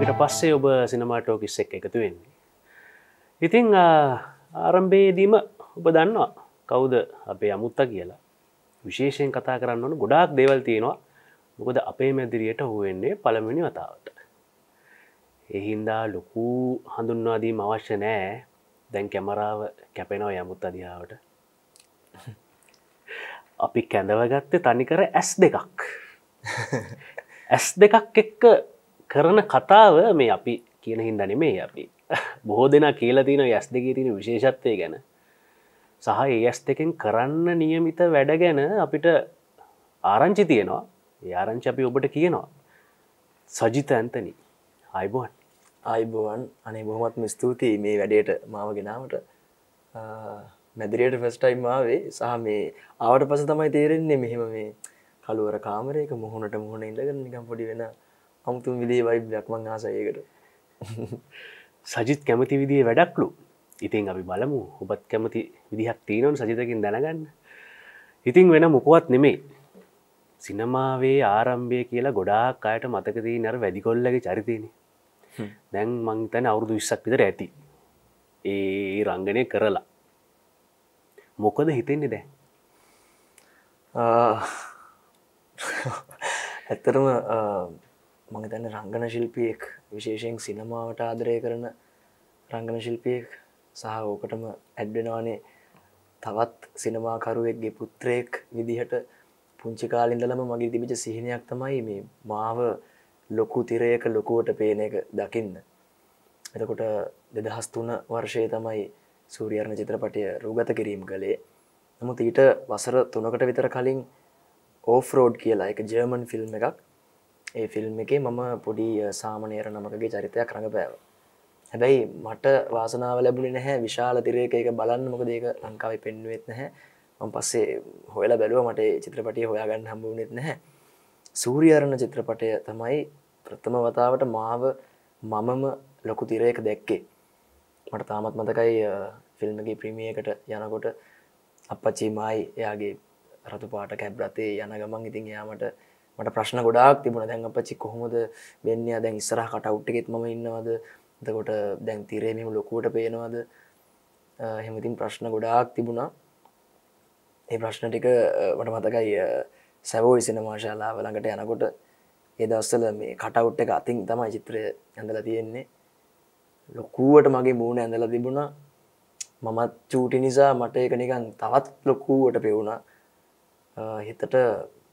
එකට පස්සේ ඔබ සිනමාටෝකිස්සෙක් එකතු වෙන්නේ. ඉතිං ආරම්භේදීම ඔබ දන්නවා කවුද අපේ අමුත්තා කියලා විශේෂයෙන් කතා කරන්න ඕන ගොඩාක් දේවල් තියෙනවා මොකද අපේ මැදිරියට හුවෙන්නේ පළමිනි වතාවට. එහින්දා ලොකු හඳුන්වාදී අවශ්‍ය නෑ දැන් කැමරාව කැපෙනව යමුත් අදිාවට අපි කැඳවගත්තේ තනිකර ඇස් දෙකක් ඇස් දෙකක් එක්ක කරන කතාව මේ අපි කියන හින්දන මේ අපි බොහෝ දෙනා කියලා තින යස් දෙක තින විශේෂත්වය ගැන සහ ඒස් දෙකෙන් කරන්න නියමිත වැඩ ගැන අපිට ආරංචි තියෙනවා ආරංචි අපි ඔබට කියනවා සජිත ඇන්තනී අයිබෝන් අයිබෝවන් අනේ බොහොමත්ම ස්තුතියි මේ වැඩේට මාව ගෙනාවට මැදිරියට ෆස්ටයිම් ආවේ සහ මේ ආවට පස තමයි තේරෙන්නේ මෙහෙම මේ කළුවර කාමරයක මුහුණට මුහුණ ඉඳගෙන නිකම් පොඩි වෙන අමුතුම් විදේ වයිබ්යක් මං ආසයකට සජිත් කැමති විදිේ වැඩක්ලු ඉතින් අපි බලමු ඔබත් කැමති විදිහක් තියෙනවන් සජිතකින් දැනගන්න ඉතිං වෙන මොකුවත් නෙමේ සිනමාවේ ආරම්භය කියලා ගොඩාක් අයට මතකදී නර වැදිකොල්ලගේ චරිතයන දැන් මංතන අවුරුදු විස්සක් විතර ඇති ඒ රංගනය කරලා මොකද හිතෙන්නේ දැ ඇත්තරම මහිතන්න රංගන ශිල්පියෙක් විශේෂයෙන් සිනමාවට ආදරය කරන රංගන ශිල්පියෙක් සහ ඕකටම ඇඩ්ඩෙනවානේ තවත් සිනමාකරුවෙක්ගේ පුත්‍රයෙක් විදිහට පුංචිකාලින්දලම මගේ තිබිච සිහිනයක් තමයි මේ මාව ලොකු තිරයක ලොකුවට පේන එක දකින්න. එතකොට දෙදහස්තුන වර්ෂය තමයි සූරියරණ චිත්‍රපටය රූගත කිරීම් කළේ නමුත් ඊට වසර තුනකට විතර කලින් ඕෆරෝඩ් කියලා එක ජර්මන් ෆිල්ම් එකක් ඒ ෆිල්ම් එකේ මම පොඩි සාමනේර නමකගේ චරිතයක් රඟපෑව හැබැයි මට වාසනාව ලැබුණේ නැහැ විශාල තිරේක එක බලන්න මොකද ඒක ලංකාවේ පෙන්වෙත් නැහැ මම පස්සේ හොයලා බැලුවා මට චිත්‍රපටිය හොයාගන්න හම්බ වුණෙත් නැහැ සූරියරණ චිත්‍රපටය තමයි ප්‍රථම වතාවට මාව මමම ලොකු තිරයක දැක්කේ මට තාමත් මතකයි ෆිල්මගේ ප්‍රීමියකට යනකොට අපච්චීමයි එයාගේ රතුපාට කැබ්රතේ යන ගමන් ඉතින් යාමට මට ප්‍රශ්න ගොඩක් තිබුණ දැන් අපච්චි කොහොමද වෙන්න දැන් ඉස්සරහ කටවුට්ටෙත් ම ඉන්නවාද දකොට දැන් තිරේ මෙම ලොකුවට පේනවාද හෙමතින් ප්‍රශ්න ගොඩාක් තිබුණා ඒ ප්‍රශ්න ටික වට මතකයි සැවෝ විසින මාශාලා වලඟට යනකොට ඒ දස්සල මේ කටවුට් එක අතින් තමයි චිත්‍රය ඇඳල තියෙන්නේ ලොකුවට මගේ මූුණ ඇඳල තිබුණා මමත් චූටි නිසා මට එක නිකන් තවත් ලොකුවට පෙවුණා හිතට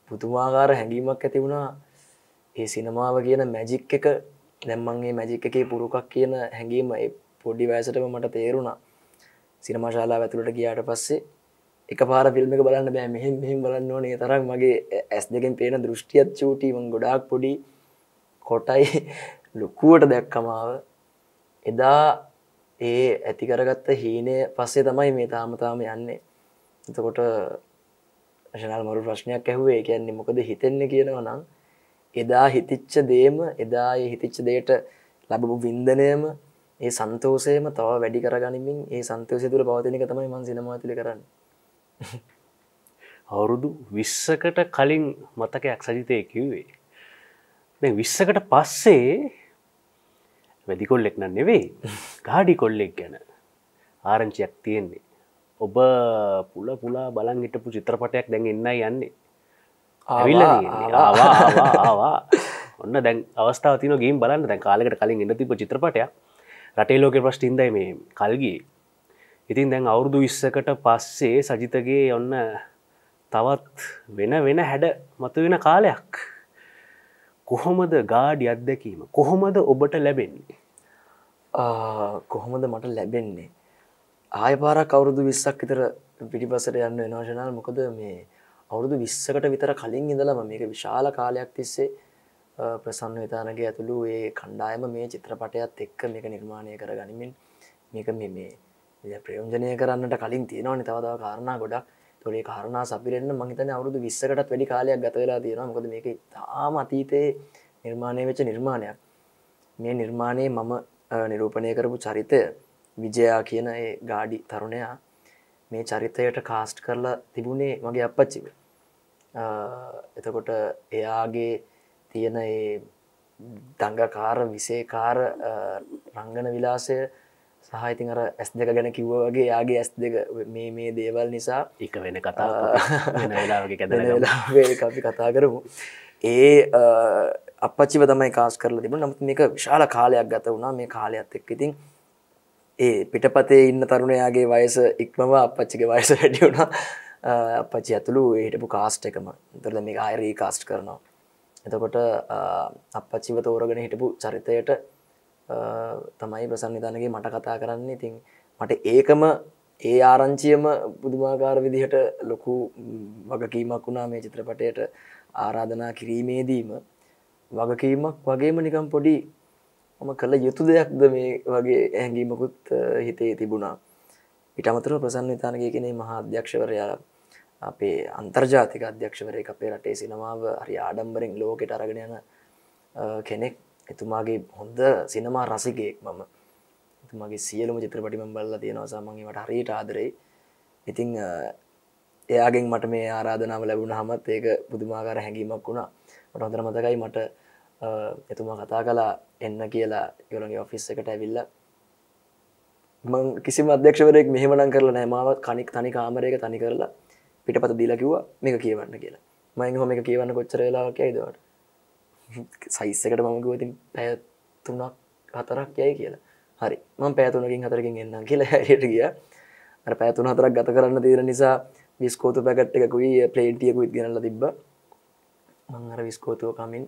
පුතුමාකාර හැඟීමක් ඇතිවුණා ඒ සිනමාව කියන මැජික් එක දැම්මන්ගේ මැජික් එකේ පුරුකක් කියන හැඟීම පොඩ්ඩි වැෑසටම මට තේරුණා සිනමාශාලා ඇතුළට ගියාට පස්සේ එක පාර ෆිල්ම් එක බලන්න බෑ මෙහෙම මෙහිම බලන්න ඕනේ තරක් මගේ ඇස් දෙකෙන් පේන දෘෂ්ටියත් චූටීමන් ගොඩාක් පොඩි කොටයි ලොකුවට දැක්කමාව එදා ඒ ඇතිකරගත්ත හීනය පස්සේ තමයි මේ තාමතාම යන්නේ එතකොට අශනල් මරු ප්‍රශ්නයක් ඇහුවේ කියන්නේ මොකද හිතෙන්නේ කියනවා නම් එදා හිතිච්ච දේම එදා ඒ හිතිච්ච දේට ලැබපු වින්දනයම ඒ සන්තෝෂයම තව වැඩි කරගනිමින් ඒ සන්තෝෂය තුළ පවතින එක තමයි මම සිනමා තුළ කරන්නේ. අවුරුදු 20කට කලින් මතකයක් සජිතේ කිව්වේ. දැන් 20කට පස්සේ වැඩි කොල්ලෙක් නන් නෙවෙයි. ගාඩි කොල්ලෙක් ගැන ආරංචියක් තියෙන්නේ. ඔබ පුල පුලා බලන් හිටපු චිත්‍රපටයක් දැන් එන්න යන්නේ ඇවිල්ල ආවා ඔන්න දැන් අවස්ථාව තින ගේම් බලන්න දැන් කාලෙකට කලින් ඉන්න තිබ චිත්‍රපටයක් රටේ ලෝක ප්‍රශ්ටින්ද මේ කල්ගී ඉතින් දැන් අවුරුදු විස්සකට පස්සේ සජිතගේ ඔන්න තවත් වෙන වෙන හැඩ මතු වෙන කාලයක් කොහොමද ගාඩි අත්දැකීම කොහොමද ඔබට ලැබෙන්නේ කොහොමද මට ලැබෙන්නේ ආය පාරක් අවුරුදු විස්සක් විතර පිටිපසට යන්න වෙනවාශනල් මොකද මේ අවුරුදු විස්සකට විතර කලින් ඉඳලම මේක විශාල කාලයක් තිස්සේ ප්‍රසන්න විතානගේ ඇතුළු ඒ කණ්ඩායම මේ චිත්‍රපටයත් එක්ක මේක නිර්මාණය කර ගනිමින් මේක මේ මේ ප්‍රයෝජනය කරන්නට කලින් තියෙනවනි තවතාව කාරණා ගොඩක් තොරේ කාරණා සපිරෙන්න්න මහිතන අවුරුදු විස්සකටත් වැඩි කාලයක් ගතවෙලා තියෙන මොකද මේක තාම අතීතයේ නිර්මාණය වෙච්ච නිර්මාණයක් මේ නිර්මාණය මම නිරූපණය කරපු චරිතය විජයා කියන ඒ ගාඩි තරුණයා මේ චරිතයට කාස්ට් කරලා තිබුණේ මගේ අපපච්චිව එතකොට එයාගේ තියෙන ඒ දංගකාර විසේකාර රංගන විලාසය සහහිතින් අර ඇස් දෙක ගැන කිව්ව වගේ යාගේ ඇස් දෙක මේ මේ දේවල් නිසා එක වෙන කතා අපි කතා කරමු ඒ අපච්චිව තමයි කාස් කරලා තිබුණ නමුත් මේක විශාල කාලයක් ගත වුණා මේ කාලයක් එක් ඉතින් ඒ පිටපතේ ඉන්න තරුණයාගේ වයස ඉක්මව අපච්චිගේ වයස වැඩි වුණා අපච්චි ඇතුළු හිටපු කාස්ට් එකම තුරද මේ ආයරී කාස්ට් කරනවා එතකොට අපච්චිව තෝරගෙන හිටපු චරිතයට තමයි ප්‍රසන්න නිධානගේ මට කතා කරන්න ඉතින් මට ඒකම ඒ ආරංචියම බුදුමාකාර විදිහට ලොකු වගකීමක් වුණා මේ චිත්‍රපටයට ආරාධනා කිරීමේදීම වගකීමක් වගේම නිකම් පොඩි මම කළ යුතු දෙයක්ද මේ වගේ ඇහැඟීමකුත් හිතේ තිබුණා ඉටමතර ප්‍රසන්න විතානගේ කෙනෙ මහා අධ්‍යක්ෂවරයා අපේ අන්තර්ජාතික අධ්‍යක්ෂවරය අපේ රටේ සිනමාව හරි ආඩම්බරෙන් ලෝකෙට අරගෙන යන කෙනෙක් එතුමාගේ හොඳ සිනමා රසිකයෙක් මම එතුමගේ සියලුම චිත්‍රපටිම බල්ල තියෙනවා සමන්ගේට හරිට ආදරේ ඉතිං එයාගෙන් මට මේ ආරාධනාව ලැබුණ හමත් ඒක පුදුමාකාර හැඟීමක් වුණා මට හොඳර මතකයි මට එතුමා කතා කලා එන්න කියලා ගොලගේ ඔෆිස් එකට ඇවිල්ල මං කිසි අධ්‍යක්ෂවරෙක් මෙහමනන් කරලා නෑමාව කනික් තනි කාමරයක තනි කරලා පිටපත දීලා කිව්වා මේක කියවන්න කියලා මයින් හොම එක කියවන්න කොච්චරලාක ඇයිදවට සයිස්සකට මමකවතින් පැත්තුනක් හතරක් යයි කියලා හරි මං පෑතුනකින් හතරකින් එන්න කියලා හැට ගිය අර පැතුන හතරක් ගත කරන්න තීර නිසා විස්කෝතු පැකට් එකකුයි පලේටියකුත් ගෙනල තිබ්බ මංහර විස්කෝතුව කමින්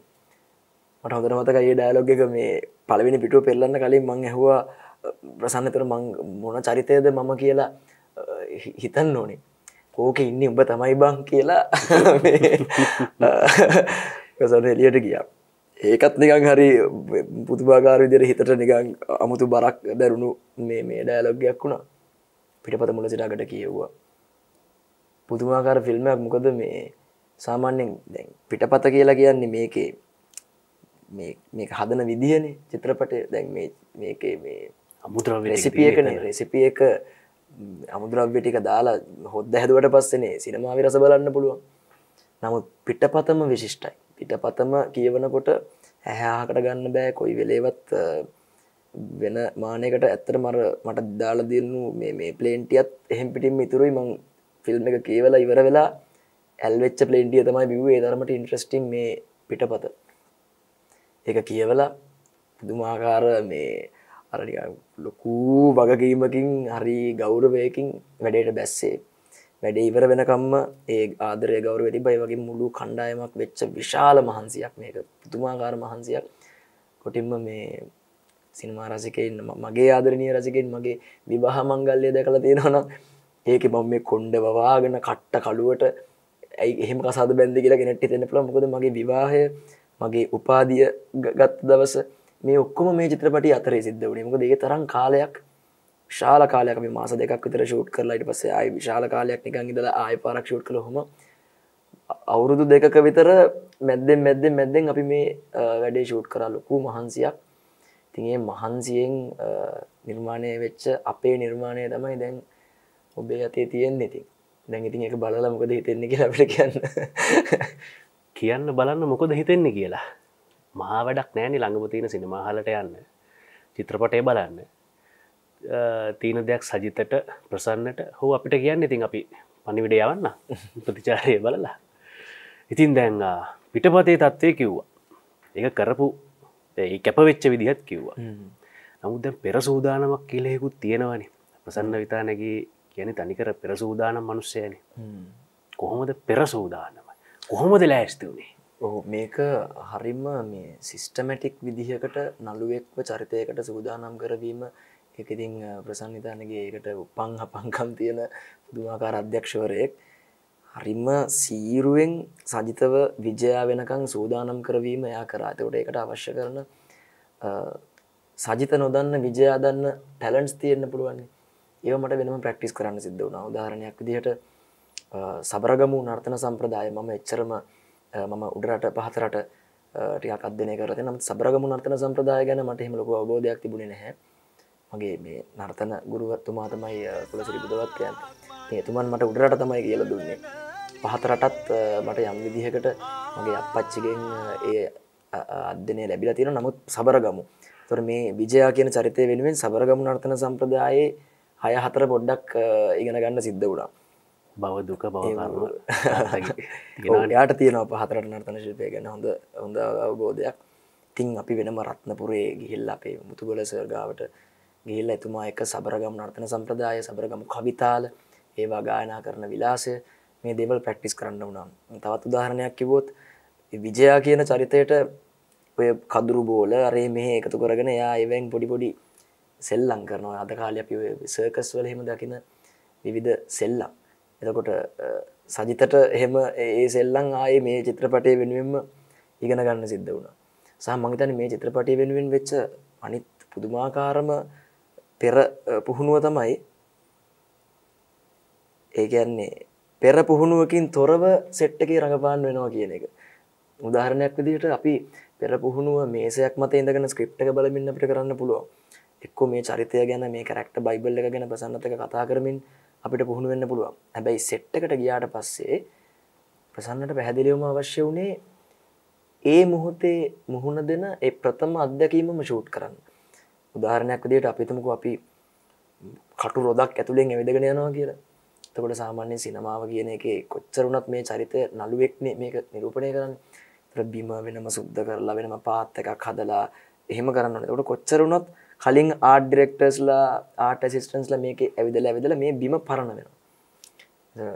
මට හොඳර මතක ඒ ඩෑලොග් එක මේ පලවෙනි පිටුව පෙල්ලන්න කලින් මං ඇහවා ප්‍රසන්නතර මොන චරිතයද මම කියලා හිතන්න ඕනේ කෝක ඉන්න උඹ තමයි බං කියලා ප්‍රසන්න එලියට ගියා ඒකත් නිකං හරි පුතුබාගාර විදිර හිතට නිකං අමුතු බරක් දැරුණු මේ මේ ඩෑලොග්ගයක් වුණා පිටපත මුල සිටාකට කියව්වා පුතුමාකාර ෆිල්මයක් මොකද මේ සාමාන්‍යෙන් පිටපත කියලා කියන්නේ මේකේ මේක හදන විදිහනේ චිත්‍රපට දැන් මේක මේ අමුද්‍රව රෙසිපියකන රෙසිපියක අමුද්‍රව්‍යටික දාලා හොද්ද හැදුවට පස්සනේ සිනමාවි රස බලන්න පුළුවන් නමුත් පිටපතම විශිෂ්ටයි පිටපතම කියවනකොට ඇහැහාකට ගන්න බෑ කොයි වෙලේවත් වෙන මානයකට ඇත්තර මර මට දාල දෙන්නු මේ පලේන්ටියත් එහෙම පිටිම් ඉතුරුයි මං ෆිල්ම් එක කියවලා ඉවර වෙලා ඇල්වෙච්ච පලේන්ටිය තමයි බිවේ ධරමට ඉන්ට්‍රස්ටිං මේ පිටපත එක කියවලා පුදුමාකාර මේ අරනි ලොකූ වගකීමකින් හරි ගෞරවයකින් වැඩේට බැස්සේ වැඩේ ඉවර වෙනකම්ම ඒ ආදරය ගෞර වෙති බයි වගේ මුළු කණ්ඩායමක් වෙච්ච විශාල මහන්සියක් මේක පුතුමාකාර මහන්සියක් කොටින්ම මේ සිනමා රසිකෙන් මගේ ආදරනය රසිකෙන් මගේ විවාහ මංගල්ලය දැකළ තියෙනවන ඒක මම මේ කොන්්ඩ වවාගෙන කට්ට කළුවට ඇයි එහෙම කසාද බැන්දි කියලා ගෙනට තෙන පුළ මොකද මගේ විවාහය මගේ උපාදිය ගත් දවස මේ ඔක්කොම මේ චිත්‍රපට අතර සිද්ධ වනේ මක දේ තරම් කාලයක් ශාල කාලයක මාස දෙකක් විතර ෂූට් කරලාට පස්සේ අයි විශාල කාලයක් නිකං ඉදලා ආය පාරක් ෂූට් කළ හොම අවුරුදු දෙකක විතර මැද්දෙන් මැද්දෙන් මැද්දෙන් අපි මේ වැඩේ ෂූට් කරා ලොකු මහන්සියක් තිගේ මහන්සියෙන් නිර්මාණය වෙච්ච අපේ නිර්මාණය තමයි දැන් ඔබේ අතේ තියෙන් ඉතින් දැන් ඉතින් එක බලලා මොකද හිතෙන්නේ කියලා අපිට කියන්න කියන්න බලන්න මොකොද හිතෙන්නේ කියලා මහා වැඩක් නෑනි ළඟපතින සිනමහලට යන්න චිත්‍රපටය බලන්න තීන දෙයක් සජිතට ප්‍රසන්නට හෝ අපිට කියන්න ඉතින් අපි පනිවිඩ යවන්න ප්‍රතිචාරය බලලා ඉතින් දැන් පිටපතේ තත්ත්වය කිව්වා ඒ කරපු ඒ කැපවෙච්ච විදිහත් කිව්වා නමුත් දැ පෙරසූදානමක් කියලෙකුත් තියෙනවනි ප්‍රසන්න විතානගේ කියන තනිකර පෙරසූදානම් මනුස්සයන කොහොමද පෙරසූදානම කොහොමද ලෑස්ති වුණේ ඔහු මේක හරිම මේ සිිස්ටමැටික් විදිහකට නළුවෙක්ව චරිතයකට සූදානම් කරවීම එකතින් ප්‍රසන්නිධානගේ ඒකට උපං හපංකම් තියෙන දුමාකාර අධ්‍යක්ෂවරයෙක් හරිම සීරුවෙන් සජිතව විජයා වෙනකං සූදානම් කරවීම එයා කරාතකොට එකට අවශ්‍ය කරන සජිත නොදන්න විජයාදන්න ටැලන්ස් තියෙන්න්න පුළුවන්නේ ඒව මට වෙනම ප්‍රක්ටිස් කරන්න සිද්ධ වුණ උදාහරණයක් දිහට සබරගමු නර්තන සම්ප්‍රදාය මම එච්චරම මම උඩරට පහතරට ටියක් අධ්‍යනය කරති නම් සබරගමු නර්තන සම්ප්‍රදාය ගැන මට හෙමලක අවබෝධයක් තිබුණ නැහැ මගේ මේ නර්තන ගුරුවත්තුමා තමයි කුලසිරි බුදවත්කයන් ඒතුමන් මට උඩරට තමයි කියල දුන්නේ පහතරටත් මට යම් විදිහකට මගේ අපපච්චිගෙන් ඒ අධ්‍යනය ලැබිලා තියෙන නමුත් සබරගමු තොර මේ විජයා කියන චරිතය වෙනුවෙන් සබරගමු නර්තන සම්ප්‍රදායේ හය හතර පොඩ්ඩක් ඉගෙන ගන්න සිද්ධ වුණා බව දුක බව යාට තියෙන පහතරට නර්තන ශිල්පය ගැන හොඳ හොඳ අවබෝධයක් තින් අපි වෙනම රත්නපුරේ ගිහිල් අපේ මුතුගොල සර්ගාවට ගිල්ල එතුමා එක සබරගම් නර්තන සම්ප්‍රදාය සබරගමු කවිතාල ඒවා ගායනා කරන විලාසය මේ දෙවල් පැක්ටිස් කරන්න වුණම් තවත් උදාහරණයක් කිවොත් විජයා කියන චරිතයට ඔය කදුරු බෝල අරේ මේ එකතු කරගෙන යා එවැන් පොඩිපොඩි සෙල්ලං කරනවා අද කාල අපි සර්කස් වල හෙම දකින විවිධ සෙල්ලම් එතකොට සජිතට එහෙම ඒ සෙල්ලං ආයේ මේ චිත්‍රපටය වෙනුවෙන්ම ඉගෙන ගන්න සිද්ධ වුණා සහ මංහිතන මේ චිත්‍රපටය වෙනුවෙන් වෙච්ච අනිත් පුදුමාකාරම පෙර පුහුණුව තමයි ඒගැන්නේ පෙර පුහුණුවකින් තොරව සෙට්ටක රඟපාන්න වෙනවා කියන එක උදාහරණයක් විදිට අපි පෙර පුහුණුව මේසයක් මත ඉඳගෙන ස්ක්‍රප්ට බලමින්න අපට කරන්න පුළුවන් එක්ක මේ චරිතය ගැන මේ කරක්ට බයිබල් එක ගැන ප්‍රසන්නතක කතා කරමින් අපිට පුහුණු වෙන්න පුළුවන් හැබැයි සෙට්ටකට ගියාට පස්සේ ප්‍රසන්නට පැහැදිලිවම අවශ්‍ය වුණේ ඒ මුහොතේ මුහුණ දෙන ඒ ප්‍රථම අත්දැකීමම ෂූට් කරන්න උදාහරණයක් විදියට අපිතමක අපි කටු රොදක් ඇතුළෙන් එවිදගෙන යනවා කියලා තකොට සාමාන්‍ය සිනමාව කියන එක කොච්චරුණත් මේ චරිතය නළුවෙක්නේ මේක නිරූපණය කරන්න තර බිම වෙනම සුද්ද කරලා වෙනම පාත්තකක් හදලා එහෙම කරන්න තකොට කොච්චරුණොත් කලින් ආඩ් ඩිරෙක්ටර්ස්ලා ආට සිස්ටන්ස්ල මේක ඇවිදල ඇවිදල මේ බිම පරණ වෙන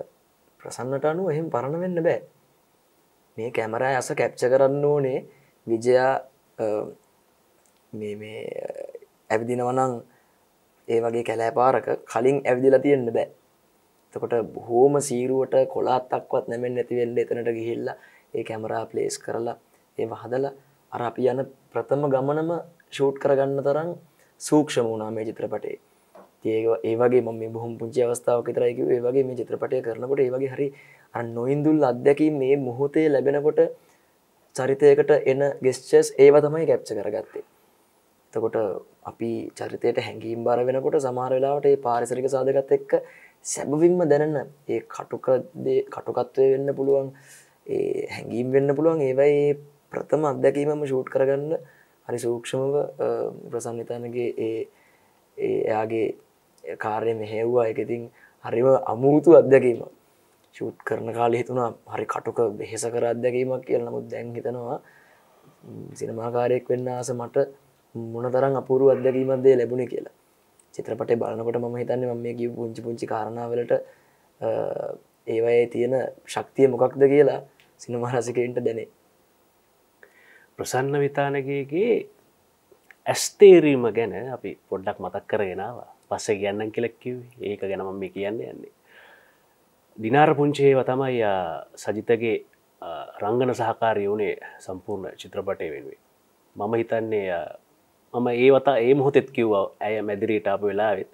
ප්‍රසන්නට අනුව එහෙම පරණ වෙන්න බෑ මේ කැමරෑ ඇස කැප්ච කරන්න ඕනේ විජයා මේ මේ ඇවිදිනවනං ඒ වගේ කැලෑපාරක කලින් ඇවිදිලා තියෙන්න බෑ තකොට බොහෝම සීරුවට කොලාත්තක්වත් නැමෙන් නැතිවෙල්ල එතනට ගිහිල්ලා ඒ කැමරා ප්ලේස් කරලා ඒ වහදල අර අපි යන ප්‍රථම ගමනම ෂූට් කරගන්න තරම් සූක්ෂම වුණා මේ චිත්‍රපටේ තියඒ ඒවගේ ම බොහම පුංචි අවස්ථාවක තරයක ඒවගේ මේ චිත්‍රපටය කරනකොට ඒවගේ හරි නොයින්දුල් අදදැකි මේ මුහොතේ ලැබෙනකොට චරිතයකට එන ගෙස්චස් ඒව තමයි කැප්ච කරගත්තේ තකොට අපි චරිතයට හැඟීම් බර වෙනකොට සමාරවෙලාට ඒ පාරිසරික සාධකත් එක්ක සැබවින්ම දැනන්න ඒ කටුකදේ කටුකත්වය වෙන්න පුළුවන් ඒ හැඟීම් වෙන්න පුළුවන් ඒවයි ප්‍රථම අත්දැකීමම ෂූට් කරගන්න හරි සූක්ෂමව ප්‍රසන්නතානගේ ඒ එයාගේ කාරය මෙහෙව්වා එකතින් හරිව අමුතු අත්දැකීම ශූට් කරන කාලෙ හිතුනා හරි කටුක බෙහෙස කර අත්දැකීමක් කියල නමුත් දැන් හිතනවා සිනමාකාරයෙක් වෙන්න ආස මට මොන තරම් අපූරු අත්දැකීමක්දේ ලැබුණ කියලා චිත්‍රපටේ බලනකොට ම හිතන්න ම මේ කිය පුංචි පුංචි කාරණාවලට ඒවයේ තියෙන ශක්තිය මොකක්ද කියලා සිනමාරසිකෙන්ට දැනේ ප්‍රසන්න විතානගේගේ ඇස්තේරීම ගැන අපි පොඩ්ඩක් මතක් කරගෙනවා පස්ස ගන්න කෙලක්කිව ඒක ගැනම මේ කියන්න යන්නේ. දිනාර පුංචිහේ වතමයි සජිතගේ රංගන සහකාරය වුණේ සම්පූර්ණ චිත්‍රපටය වෙනුවේ. මම හිතන්නේ මම ඒ වතා ඒ මොහොතෙත් කිව්වා ඇය මැදිරීට අප වෙලාවෙත්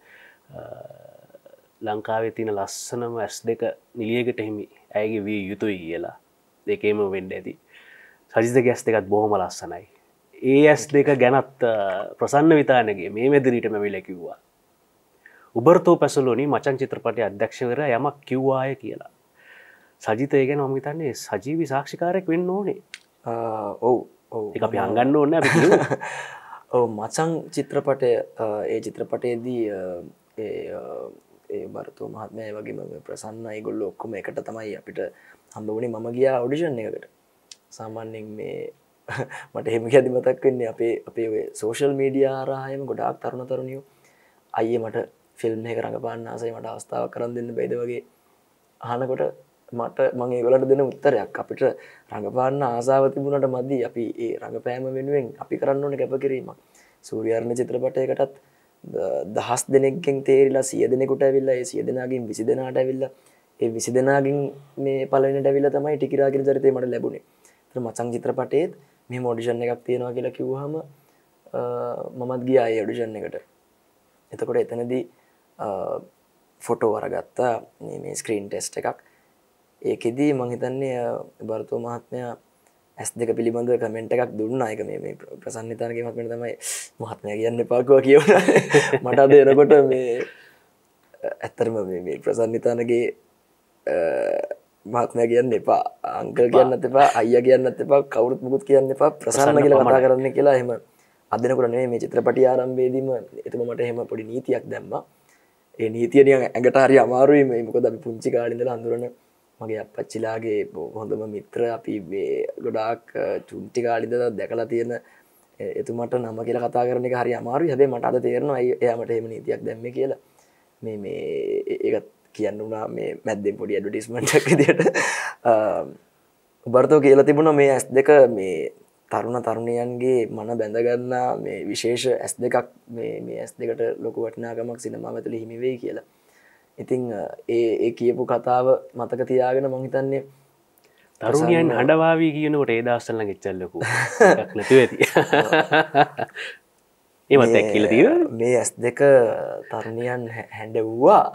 ලංකාවේ තින ලස්සනම ඇස් දෙක නිලියකට හිමි ඇයගේ වී යුතුයි කියලා දෙකේම වෙන්ඩ ඇති. සජිත ගැස් දෙකත් බොහොම ලස්සනයි ඒ ඇස් දෙක ගැනත් ප්‍රසන්න විතානගේ මේ මෙදිරීටම විලැකිව්වා. උබර්තෝ පැසුලෝනි මචන් චිත්‍රපටය අධ්‍යක්ෂවර යමක් කිව්වාය කියලා. සජිතය ගැන මමිතන්නේ සජීවි සාක්ෂිකාරයක් වෙන්න ඕනේ ඔවු එක අපි අංගන්න ඕන්න ඔව මචං චිත්‍රපටය ඒ චිත්‍රපටයේදී ඒ බරතු මහත්මය වගේ ප්‍රසන්න ගොල්ල ඔක්කොම එකට තමයි අපිට හම්බ වුණේ මම ගියා ඔඩිෂන් එකට සාමාන්‍යෙන් මේ මට හෙම ගැඩි මතක් වෙන්නේ අපේ අපේ සෝෂල් මීඩිය ආරායම ගොඩාක් තරුණ තරුණියෝ අයිය මට ෆිල්ම් එක රඟපාන්න ආසේ මට අවස්ථාව කරන්න දෙන්න බැයිද වගේ අහනකොට මට මං ඒගලට දෙන උත්තරයක් අපිට රඟපාන්න ආසාාව තිබුණට මදී අපි ඒ රඟපෑම වෙනුවෙන් අපි කරන්න ඕන කැප කිරීම සූරියර්ණ චිත්‍රපටයකටත් දහස් දෙනෙක්ෙන් තේරලා සිය දෙනෙකුට ඇවිල්ලා ඒ සිය දෙනාගින් විසි දෙනාට ඇවිල්ල ඒ විසි දෙනාගින් මේ පලනට ඇවිල්ල තමයි ටිකිරාගෙන චරිතීමට ලැබුණේ මචං චිත්‍රපටේත් මේ මෝඩිෂන් එකක් තියෙනවා කියලා කිව්හම මමත් ගිය අය ඩිෂන් එකට එතකොට එතනදී ෆොටෝ වරගත්තා මේ ස්ක්‍රීන් ටෙස්් එකක් ඒකෙදී මංහිතන්නේ භරතුව මහත්මයා ඇස් දෙක පිළිබඳව කමෙන්ට් එකක් දුන්න අයක මේ ප්‍රසන්නතානකමක් වෙන තමයි මහත්මය කියන්න පාකුව කියවන මට අද එනකොට මේ ඇත්තරම මේ ප්‍රසන්නිතානගේ මහත්මය කියන්න එපා අංකල් කියන්නත් එපා අය කියන්නත් එපා කවුරුත් මුකුත් කියන්න එපා ප්‍රසන්න කියල කතා කරන්න කියලා හෙම අදනකට නේ මේ චිත්‍රපටි ආරම්භේදීම එතුම මට හෙම පොඩි නීතියක් දැම්ම ඒ නීතියනිය ඇඟට හරි අමාරුවීම මොකද අපි පුංචි කාලිඳල අඳුරන මගේ අපච්චිලාගේ හොඳම මිත්‍ර අපි ගොඩාක් චුන්ටි කාලිඳ දැකලා තියෙන එතුමට නම කියලා කතා කරන එක හරි අමාරු හැබේ මට අද තේරනවා එයාමට හෙම නීතියක් දැම්ම කියලා මේ මේ ඒත් කියන්න වුණා මේ මැද්දෙන් පොඩි ඇඩටිස්මටක් දිට උබර්තෝ කියලා තිබුණ මේ ඇස් දෙක මේ තරුණ තරුණයන්ගේ මන බැඳගන්නා මේ විශේෂ ඇස් දෙකක් මේ ඇස් දෙකට ලොකු වටනාගමක් සිනමා ඇතුළ හිමිවේ කියලා ඉතිං ඒ කියපු කතාව මතක තියාගෙන මහිතන්නේ තරුණයන් හඩවාවී කියනට ඒදස්සල්ල ගෙච්චල්ලකු නැති ඇති ඒමත් ඇකිල ද මේ ඇස් දෙක තරුණියන් හැඩව්වා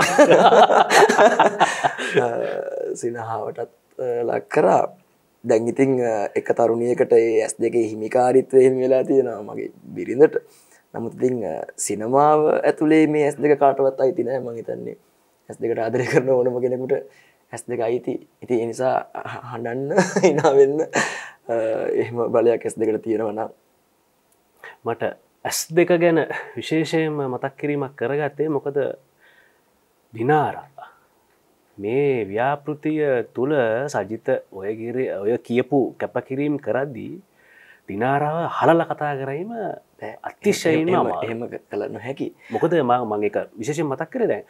සිනහාවටත් ලක්කරා දැංගිතිං එක තරුණියකට ඇස් දෙක හිමිකාරිත්වයෙන් වෙලා තියෙනවා මගේ බිරිඳට නමුත්තිං සිනමාව ඇතුළේ මේ ඇස් දෙක කාටවත් අයිතින මහිතන්නේ ඇස් දෙකට ආදරය කරන ඕනම කෙනෙකුට ඇස් දෙක අයිති ඉති එනිසා හඬන්න හිනාවෙන්න එහෙම බලයක් ඇස් දෙකට තියෙනවනම් මට ඇස් දෙක ගැන විශේෂයෙන්ම මතක් කිරීමක් කරගත්තේ මොකද දිනාර මේ ව්‍යාපෘතිය තුළ සජිත ඔයගිර ඔය කියපු කැපකිරීම් කරද්දී දිනාරාව හලල කතා කරයිම අතිශයම එහෙම කළ නොහැකි මොකද ම මගේක විශේෂෙන් මතක් කර දැන්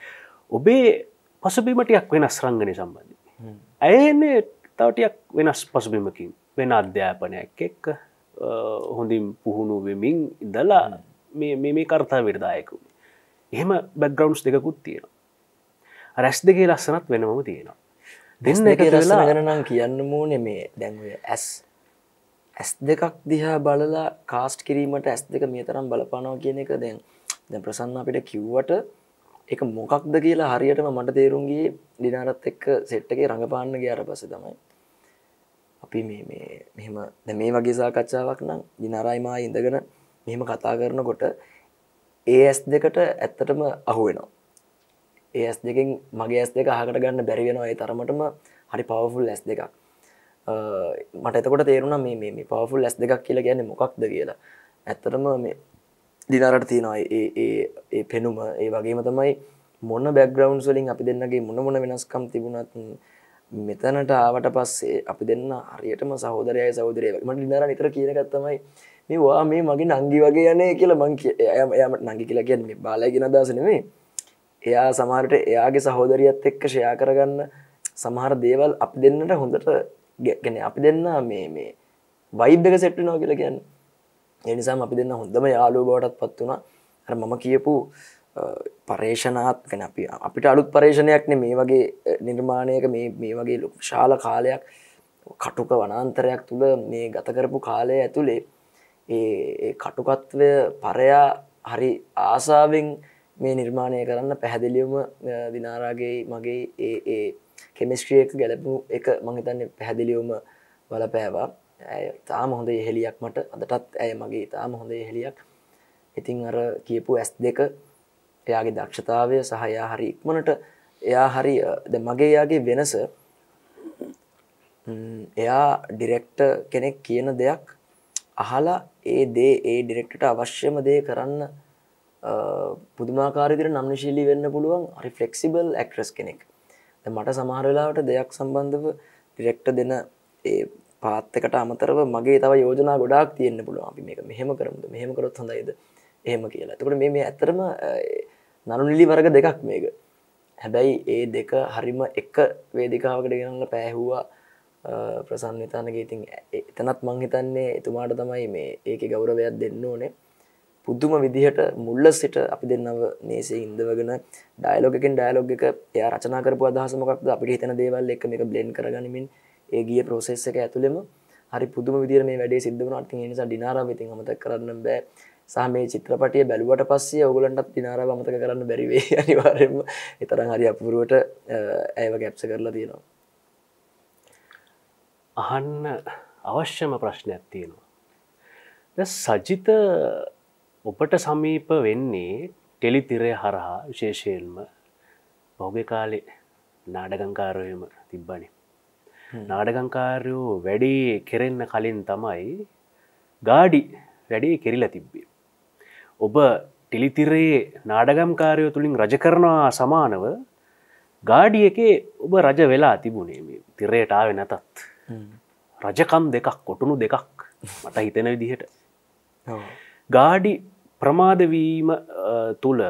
ඔබේ පසුබිමටයක් වෙනස් රංගනය සම්බන්ධ ඇයන්නේ තවටයක් වෙනස් පසුබිමකින් වෙන අධ්‍යාපනයක් එක්ක හොඳින් පුහුණු වෙමින් ඉදලා මේ කර්තා විර්දායකු. එහෙම බැග්‍රවන්ස් දෙකුත් තියෙනවා. රැස් දෙගේ ලස්සනත් වෙනමම තියෙනවා. දෙන්න එක රලා ගණනම් කියන්න මූනේ මේ දැන්වේ ඇස් ඇස් දෙකක් දිහා බලලා කාස්ට් කිරීමට ඇස් දෙක මේ තරම් බලපානවා කියන එක දැන් දැ ප්‍රසන්න අපිට කිව්වට එක මොකක්ද කියලා හරියටම මට තේරුන්ගේ දිනාරත් එක්ක සෙට්ටගේ රඟපාන්න ගයාර පස තමයි අපි මෙහෙම ද මේ වගේ සාකච්ඡාවක් නම් දිනරයිමා ඉඳගෙන මෙහෙම කතා කරනකොට ඒ ඇස් දෙකට ඇත්තටම අහුවෙනවා ඒ ඇස් දෙකින් මගේ ඇස් දෙක අහකට ගන්න බැරිවෙනවා ඒ තරමටම හරි පවෆුල් ඇස් දෙකක් මට එතකොට තේරුණා මේ මේ පවෆුල් ඇස් දෙකක් කියලා ගැන මොකක්ද කියලා ඇත්තටම මේ දිනරට තියෙනවා ඒ පෙනුම ඒ වගේම තමයි මොන්න බැග්‍රවන්් වලින් අපි දෙන්නගේ මොන මොන වෙනස්කම් තිබුණත් මෙතනට ආවට පස්සේ අපි දෙන්න හරියටම සහෝදරයයි සහෝදරය මට ඩිනර නිතර කියනගත්තමයි මේවා මේ මගේ නංගි වගේ යනේ කියලා මං එයාම නඟි කියලා කියන්නේ බාලය ගෙන දසනමේ එයා සමහරට එයාගේ සහෝදරියත් එක්ක ෂයා කරගන්න සමහර දේවල් අපි දෙන්නට හොඳට ගැන අපි දෙන්න මේ මේ වයිබ්දක සෙට්ටනෝ කියලා කියන්න එනිසාම අපි දෙන්න හොඳම යාලෝ බවටත් පත් වුණා හර මම කියපු පර්ේෂණත් ගැන අපි අපිට අලුත් පර්ේෂණයක්න මේ වගේ නිර්මාණයක මේ වගේ ශාල කාලයක් කටුක වනාන්තරයක් තුළ මේ ගතකරපු කාලය ඇතුළේ ඒ කටුකත්වය පරයා හරි ආසාවෙන් මේ නිර්මාණය කරන්න පැහැදිලියම දිනාරාගේ මගේ ඒ ඒ කෙමිස්ට්‍රියක ගැලපු එක මහිතන්න පැහැදිලියවම බලපෑවා ඇය තාම හොඳ හෙලියක් මට අදටත් ඇය මගේ තාම හොඳ හෙලියක් ඉතිං අර කියපු ඇස් දෙක එයාගේ දක්ෂතාවය සහ එයා හරි ඉක්මනට එයා හරි මගේ එයාගේ වෙනස එයා ඩිරෙක්ට කෙනෙක් කියන දෙයක් අහලා ඒ දේ ඒ ඩිරෙක්ට අවශ්‍යම දේ කරන්න පුදුමාකාරදිර නම්නිශීලි වෙන්න පුළුවන් හරි ෆලෙක්සිබල් ඇක්ට්‍රස් කෙනෙක් මට සමහරලාට දෙයක් සම්බන්ධව ඩිරෙක්ට දෙන ඒ පාත්තකට අමතරව මගේ තව යෝජනා ගොඩක් තියෙන්න්න පුළුවන් අපි මේක මෙහෙම කරමුද මෙහෙම කරොත් හොඳයිද එහෙම කියලා තකට මේ ඇතරම නරු නිලි වර්ග දෙකක් මේක හැබැයි ඒ දෙක හරිම එක වේදිකාවකට ගෙනල පැහැහුවා ප්‍රසන් විතානක ඉතින් එතනත් මංහිතන්නේ එතුමාට තමයි මේ ඒක ගෞරවයක් දෙන්න ඕනේ පුද්දුම විදිහට මුල්ල සිට අපි දෙන්නව නේසේ ඉන්දවගෙන ඩයිලෝගෙන් ඩයිලෝග එක එය රචනා කරපු අදහසමකක්ද අපිට හිතන දේවල් එක මේ බ්ලෙන්් කරගනිමින් ඒ ගිය ප්‍රෝසෙස් එක ඇතුළෙම හරි පුදුම විදිර මේ වැඩේ සිද්ධ වනාට නිසා ඩිනාරම ඉතින් හමත කරන්න බෑ සාමේ චිත්‍රපටිය බැලුවට පස්සේ ඔගුලන්ටත් දිනාර අමතක කරන්න බැරිවේ අනිවාරෙන්ම එතරම් හරි අපුරුවට ඇව ගැප්ස කරලා තියෙනවා අහන්න අවශ්‍යම ප්‍රශ්නයක් තියෙනවා සජිත ඔබට සමීප වෙන්නේ ටෙලිතිරය හරහා විශේෂයෙන්ම පෞගේ කාලෙ නාඩගංකාරයම තිබ්බනි. නාඩගංකාරයෝ වැඩේ කෙරෙන්න කලින් තමයි ගාඩි වැඩේ කෙරිලා තිබ්බේ. ඔබ ටෙලිතිරේ නාඩගම්කාරයෝ තුළින් රජ කරනවා සමානව ගාඩිය එකේ ඔබ රජ වෙලා තිබුණේ තිරේටාව නැතත් රජකම් දෙකක් කොටුණු දෙකක් මට හිතෙන විදිහට ගාඩි ප්‍රමාදවීම තුළ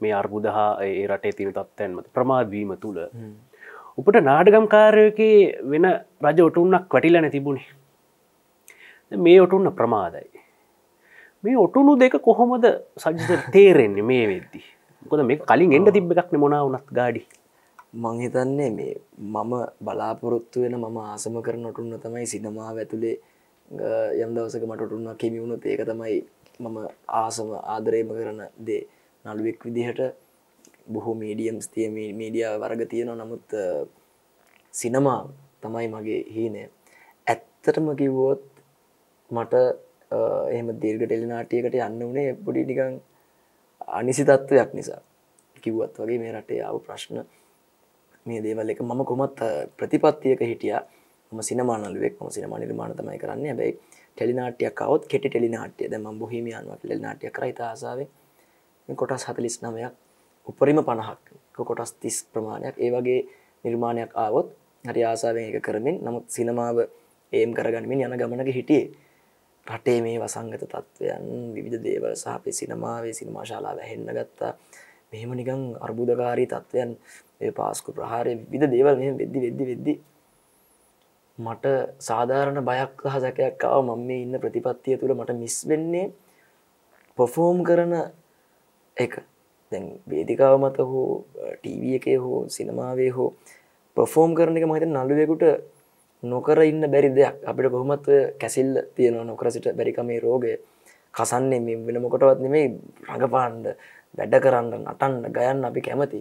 මේ අර්බුදහා ඒ රටේ තින තත්වැන්ම ප්‍රමාදවීම තුළ උපට නාඩගම්කාරයකේ වෙන රජ ඔටුන්නක් කටිලන තිබුණේ මේ ඔටුන්න ප්‍රමාදයි මේ ඔටුනු දෙක කොහොමද සජිත තේරෙන්නේ මේ වෙද්දි කොද මේ කලින් එන්ඩ තිබ්බ එකක්න මොනා වනත් ගාඩි මංහිතන්නේ මේ මම බලාපොරොත්තු වෙන මම ආසම කරනටුන්න තමයි සිනමා ඇතුළේ යම් දවසක මටටුන්න කෙමිවුණුත් ඒක තමයි මම ආසම ආදරේම කරන දේ නළුවෙක් විදිහට බොහෝ මීඩියම්ස් තිය මීඩිය වර්ග තියෙනවා නමුත් සිනමා තමයි මගේ හීනය ඇත්තටම කිව්වොත් මට එහෙම දීර්ග ටෙලිනාටියකට යන්න වනේ පොඩි නිකං අනිසි තත්ත්වයක් නිසා කිව්වත් වගේ මේ රටේ ආව ප්‍රශ්න මේ දේවල් එක මම කොමත් ප්‍රතිපත්තියක හිටියා ම සිනමානලුවෙක් ම සිනම නිර්මාණ තමයි කරන්න බැයි ටෙලිනාටිය කවත් කෙට ටෙලිනාටිය දම බොහිමියන්ව ටෙලිනාටිය කරයිතාසාාව කොටස් හතලිස් නමයක් උපරිම පණහක් කොටස් තිස් ප්‍රමාණයක් ඒ වගේ නිර්මාණයක් ආවොත් හරි ආසාාවෙන් එක කරමින් නමුත් සිනමාව ඒම් කරගනිමින් යන ගමනක හිටියේ රටේ මේ වසංගත තත්ත්වයන් විධ දේවල් සහපේ සිනමාවේ සිනමාශාලා වැහෙන්න ගත්තා මෙහෙම නිකං අර්බුදකාරී තත්ත්වයන් පාස්කු ප්‍රහාරය විධ දේවල් මෙ වෙද්දි වෙද්දි වෙද්දි මට සාධාරණ බයක් හසැකයක් අව මම මේ ඉන්න ප්‍රතිපත්තිය තුළ මට මිස් වෙන්නේ පොෆෝම් කරන එක දැන් වේදිකාව මත හෝ ටීව එකේ හෝ සිනමාවේ හෝ පොෆෝම් කරන එක මහිත නළුවෙකුට නොකර ඉන්න බැරි දෙයක් අපිට කොහොමත් කැසිල්ල තියෙන නොකර සිට බැරිකමේ රෝගය කසන්නේ මෙ වෙන මොකටවත් නෙමේ රඟපාන්ඩ වැඩ කරන්න නටන්න ගයන්න අපි කැමති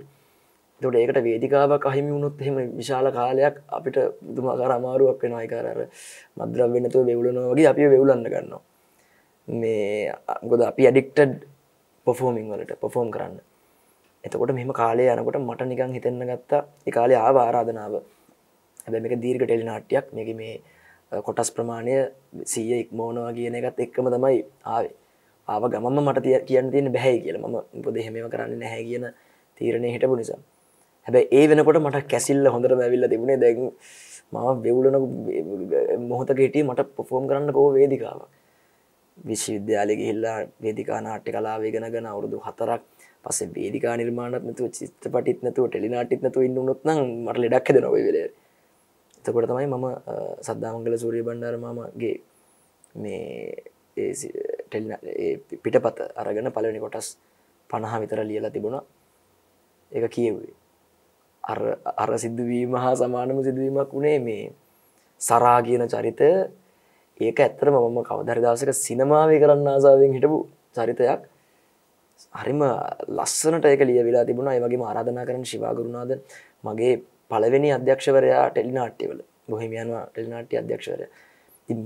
දොට ඒකට වේදිකාවක් අහිමි වුණොත් එහෙම විශාල කාලයක් අපිට දුමාකාර අමාරුවක් වෙන අයිකාරර මද්‍රම් වෙනතුව වෙවුලනෝගේ අපි වෙවුලන්න ගන්නවා මේ ගොද අපි අඩික්ටඩ් පොෆෝමිං වලට පොෆෝම් කරන්න එතකොට මෙම කාලය යනකොට මට නිකං හිතෙන්න ගත්තා ඒ කාලේ ආව ආරාධනාව හැබැ එක දීර්ග ටෙලිනාටයක් මේක මේ කොටස් ප්‍රමාණය සීය ඉක්මෝනවා කියන එකත් එක්කම තමයි ආවේ ආව ගමම මට තිය කියන්න තියෙන බැහැ කියල ම උපද හෙම කරන්න නැහැ කියන තීරණය හිටපු නිසා හැබැ ඒ වෙනකොට මට කැසිල්ල හොඳට ැවිල්ල තිබුණේ දැන් මම වෙවුලන මොහොතකෙටිය මට පොෆෝම් කරන්න කෝ වේදිකාව විශ්වවිද්‍යාලය ගිහිල්ලා වේදිකා නාට්‍ය කලාවේ ගෙන ගෙන අවුරුදු හතරක් පස වේදිකා නිර්මාණත් නතු චිත්‍රපටිත් නතු ටෙලිනාටිත් නතු ඉන්නුනොත්නම් මට ලෙඩක් දෙනොවේ වෙලේ එතකොට තමයි මම සද්ධාමංගල සූරිය බණ්ඩාර මමගේ මේ ටෙල් පිටපත අරගෙන පලනි කොටස් පණහ විතර ලියලා තිබුණා එක කියවේ අර සිද්ධවීම හා සමානම සිදුවීමක් වුණේ මේ සරා කියන චරිත ඒක ඇත්තර මම කවදරදාසක සිනමාවය කරන්න ආසාාවෙන් හිටපු චරිතයක් හරිම ලස්සනට එක ලිය වෙලා තිබුණා ඒ වගේ ආරාධනා කරන ශිවාගරුණාද මගේ පළවෙනි අධ්‍යක්ෂවරයා ටෙලිනාට්‍යවල බොහිමියන්වා ටෙලිනාට්‍ය අධ්‍යක්ෂවරය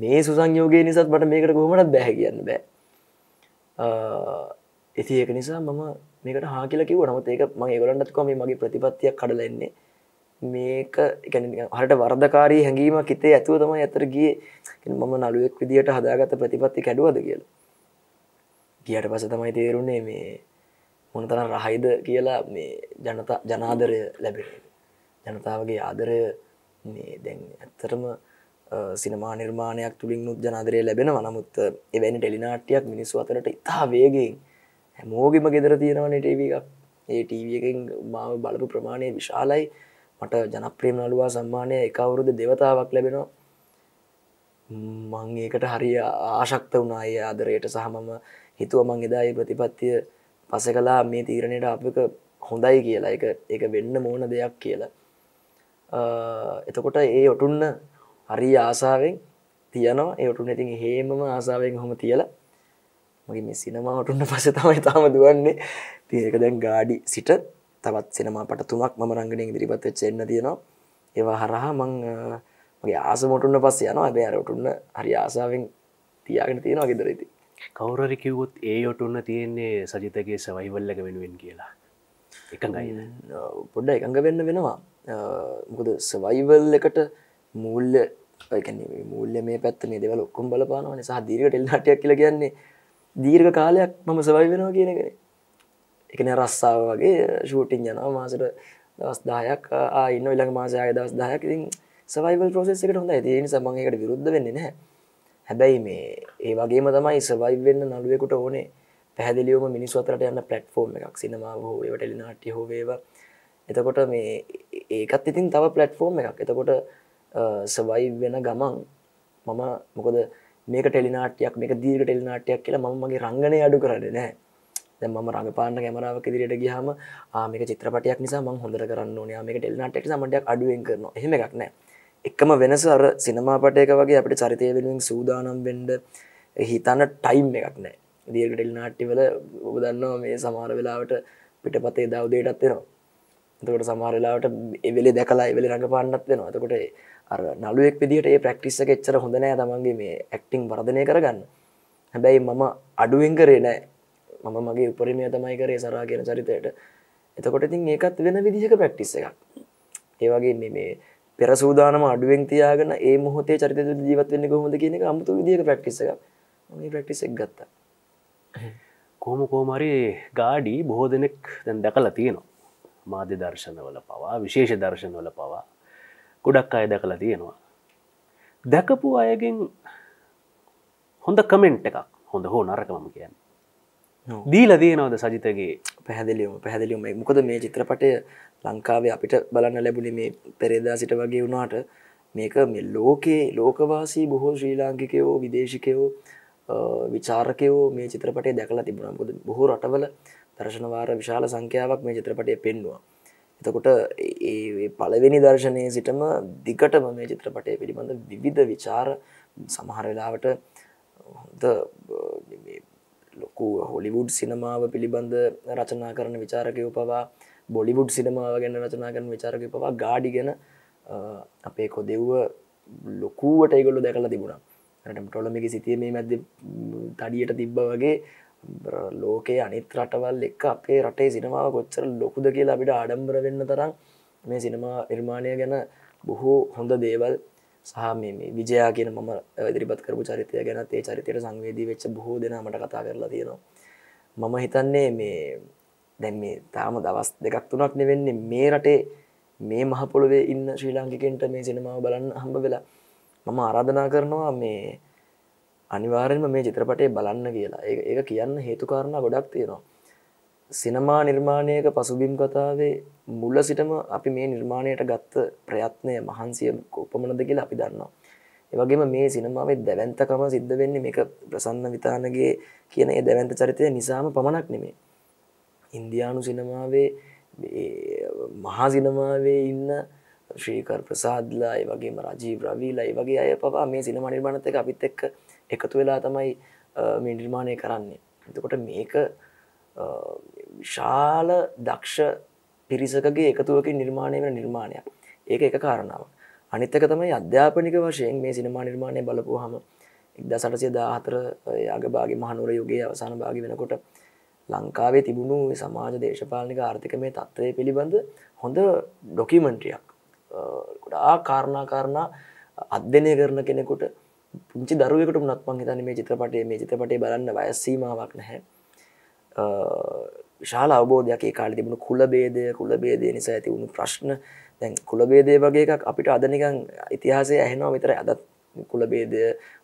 මේ සුසංයෝගය නිසාත් මට මේකට කොහොමට බැහැ කියන්න බෑ ඇති ඒක නිසා මම මේකට හා කියලා කිව නමුත් ඒක ම ඒගලන්ටත්කොම මගේ ප්‍රතිපත්තියක් කඩලෙන්නේ මේක හට වර්ධකාරී හැඟීම කිතේ ඇතුව තම ඇතර ගිය මම නළුවෙක් විදිට හදාගත ප්‍රතිපත්ති කැඩුවද කියලා ගියට පස තමයි තේරුන්නේ මේ මොනතන රහයිද කියලා මේ ජනතා ජනාදරය ලැබෙන ජනතාවගේ ආදරය දැන් ඇත්තරම සිනමා නිර්මාණයක් තුළින් නුත් ජනාදරය ලැබෙන වනමුත් එවැනි ටෙලිනාටියක් මිනිස්සු අතරට ඉතා වේගෙන් හැමෝගෙම ගෙදර තියෙනවන ටව එකක් ඒ ටීවකින් මාව බලපු ප්‍රමාණය විශාලයි මට ජනප්‍රේම නලුවා සම්මානය එකවුරුද දෙවතාවක් ලැබෙනවා මං ඒකට හරි ආශක්ත වුණාය ආදරයට සහමම හිතුව මං එදායි ප්‍රතිපත්තිය පස කලා මේ තීරණයට අපක හොඳයි කියලා එක එක වෙන්න මෝන දෙයක් කියලා එතකොට ඒ ඔටුන්න හරි ආසාාවෙන් තියනවා ඒටු නැතින් හේමම ආසාාවෙන් හොම තියලා මගේ මේ සිනමා ඔටුන්න පස තමයි තාම දුවන්නේ තියක දැන් ගාඩි සිට තවත් සිනමා පටතුමක් ම රංගනින් දිරිපත් චෙන්න තියෙනවා ඒවා හරහා මං මගේ ආසමොටුන්න පස්ස යනවා ඇබේ අරටුන්න හරි ආසාාවෙන් තියාගෙන තියෙනවා ගෙදරති කවුරරි කිව්වොත් ඒ ඔටුන්න තියෙන්නේ සජිතගේ සවයිවල්ලක වෙනුවෙන් කියලා එකඟයි පොඩ්ඩ එකඟ වෙන්න වෙනවා මොකද සවයිවල් එකට මූල්ල පයිකන්නේ මුල්ල මේ පැත්තනේ දෙවල ඔක්කුම් බලපානවන සහ දිරිකට එල්ලටයක් කියල කියන්නේ දීර්ඝ කාලයක් මම සවයි වෙනවා කියන කර එකන රස්සාාව වගේ ෂූටිං යනවා මාසට දවස් දායක් ආන්න ඉල්ළඟ මාසයය දවස් දායක් ඉතින් සවයිවල් පෝසෙස් එකට හොඳ දන සමඟකට විරුද්ධ වෙන්න නෑ හැබැයි මේ ඒ වගේම තමයි සවයි වෙන්න නළුවෙකුට ඕනේ පැහදිලියෝම මිනිස්වතරට යන්න පලට්ෆෝර්ම් එකක් සිනමාව හෝ ටෙලිනාටි හෝවේවා එතකොට මේ ඒකත් ඉතින් තව පලට්ෆෝර්ම් එකක් එතකොට සවයි වෙන ගමන් මම මොකද මේක ටෙලිනාටයක් මේක දීර්ග ටෙලිනාටයක් කියලා මමගේ රංගනය අඩු කරන්න නෑ දැම රඟපාන්න කැමරාව ඉදිරියට ගියහම මේක චිත්‍රපටයක් නිසා මං හොඳර කරන්න ඕනයා මේක ටෙල්නාටක් මටක් අඩුවෙන් කරන හෙම එකක් නෑ එකම වෙනස අර සිනමාපටයක වගේ අපට චරිතය වෙනුවෙන් සූදානම් වෙන්ඩ හිතන්න ටයිම් එකක් නෑ දිර්ග ටෙල්නාට්ටිවල ඔබ දන්නවා මේ සමාර වෙලාවට පිටපතේ දවදේටත් එෙනවා එතකොට සමහරලාට එවෙලේ දැකලා එවෙලේ රඟපාන්නත් වෙනවා. එතකොට අර නළුවෙක් විදියට ඒ ප්‍රැක්ටිස් එක එච්චර හොඳ නෑ තමන්ගේ මේ ඇක්ටිං වර්ධනය කරගන්න. හැබැයි මම අඩුවෙන් කරේ නෑ. මම මගේ උපරිමය තමයි කරේ සරා කියන චරිතයට. එතකොට ඉතින් ඒකත් වෙන විදිහක ප්‍රැක්ටිස් එකක්. ඒ වගේ මේ මේ පෙර සූදානම අඩුවෙන් තියාගෙන ඒ මොහොතේ චරිතය තුළ ජීවත් වෙන්නේ කොහොමද කියන එක අමුතු විදිහක ප්‍රැක්ටිස් එකක්. මම මේ ප්‍රැක්ටිස් එක ගත්තා. කොහොම කොහොම හරි ගාඩි බොහෝ දෙනෙක් දැන් දැකලා තියෙනවා. මාධ්‍ය දර්ශනවල පවා විශේෂ දර්ශනවල පවා ගොඩක් අය දැකලා තියෙනවා. දැකපු අයගෙන් හොඳ කමෙන්ට් එකක් හොඳ හෝ නරකමම කියන්න. දීල දයනවද සජිතගේ පැහැදිලියම පැහැදිලියම මොකද මේ චිත්‍රපටය ලංකාවේ අපිට බලන්න ලැබුණේ මේ පෙරේදා සිට වගේ වුණාට මේක මේ ලෝකයේ ලෝකවාසී බොහෝ ශ්‍රී ලාංකිකයෝ විදේශිකයෝ විචාරකයෝ මේ චිත්‍රපටේ දැකලා තිබුණම් බොහෝ රටවල දර්ශනවාර විශාල සංඛ්‍යාවක් මේ චිත්‍රපටය පෙන්වා. එතකොට ඒ පළවෙනි දර්ශනය සිටම දිගටම මේ චිත්‍රපටය පිළිබඳ විවිධ විචාර සමහරලාවට හොඳ ලොකු හොලිවුඩ් සිනමාව පිළිබඳ රචනා කරන විචාරකය උපවා බොලිවුඩ් සිනමාව ගැන රචනා කරන විචාරකය පවා ගාඩි ගැන අපේ කොදෙව්ව ලොකුවට ඒගොල්ලු දැකලා තිබුණා රටම් ටොලමික සිතිය මේ මැද තඩියට තිබ්බ වගේ ලෝකයේ අනිත් රටවල් එක් අපේ රටේ සිනමාව කොච්චර ලොකුද කියලා අපිට ආඩම්බර වෙන්න තරම් මේ සිනමා නිර්මාණය ගැන බොහෝ හොඳ දේවල් සහ මේ විජයා කියන මම ඉදිරිපත් කරපු චරිතය ගැන ඒ චරිතයට සංවේදී වෙච්ච බොහෝ දෙනාමට කතා කරලා තියෙනවා මම හිතන්නේ මේ දැන් මේ තාම දවස් දෙකක් තුනක් නෙවෙන්නේ මේ රටේ මේ මහපොළොවේ ඉන්න ශ්‍රී ලාංකිකෙන්ට මේ සිනමාව බලන්න හම්බ වෙලා මම ආරාධනා කරනවා මේ අනිවාරෙන්ම මේ චිත්‍රපටේ බලන්න කියලා ඒ ඒ කියන්න හේතුකාරණ ගොඩක් තියෙනවා. සිනමා නිර්මාණයක පසුබිම් කතාවේ මුල්ල සිටම අපි මේ නිර්මාණයට ගත්ත ප්‍රයත්නය මහන්සිය කෝපමනද කියලා අපි දන්නවා. ඒවගේම මේ සිනමාවේ දැවන්තකම සිද්ධ වෙන්නේ මේක ප්‍රසන්න විතානගේ කියන ඒ දැවන්ත චරිතය නිසාම පමණක් නෙමේ. ඉන්දියානු සිනමාවේ මහා සිනමාවේ ඉන්න ශ්‍රීකර් ප්‍රසාද්ලා ඒ වගේම රජී බ්‍රවීලා ඒ වගේ අය පවා මේ සිනමා නිර්මාණත් එක අපිත් එක්ක එකතු වෙලා තමයි මේ නිර්මාණය කරන්නේ එතකොට මේක විශාල දක්ෂ පිරිසකගේ එකතුවකින් නිර්මාණය වෙන නිර්මාණයක් ඒක එක කාරණාව අනිත්තක තමයි අධ්‍යාපනික වශයෙන් මේ සිනමා නිර්මාණය බලපුහම එක්ද සටසය දාහතර අගභාගේ මහනුවර යුගේ අවසාන භාගි වෙනකොට ලංකාවේ තිබුණු සමාජ දේශපාලනික ආර්ථිකමය තත්ත්වය පිළිබඳ හොඳ ඩොකිමෙන්ට්‍රියක් ගොඩා කාරණා කාරණා අධ්‍යනය කරන කෙනෙකුට පුංචි දරුවකට උනත් මං හිතන්නේ මේ චිත්‍රපටයේ මේ චිත්‍රපටේ බලන්න වයස් සීමාවක් නැහැ. විශාල අවබෝධයක් ඒ කාලේ තිබුණු කුල ભેදය කුල ભેදය නිසා ඇති වුණු ප්‍රශ්න දැන් කුල ભેදය වගේ එකක් අපිට අද නිකන් ඉතිහාසයේ ඇහෙනවා විතරයි අදත් කුල ભેදය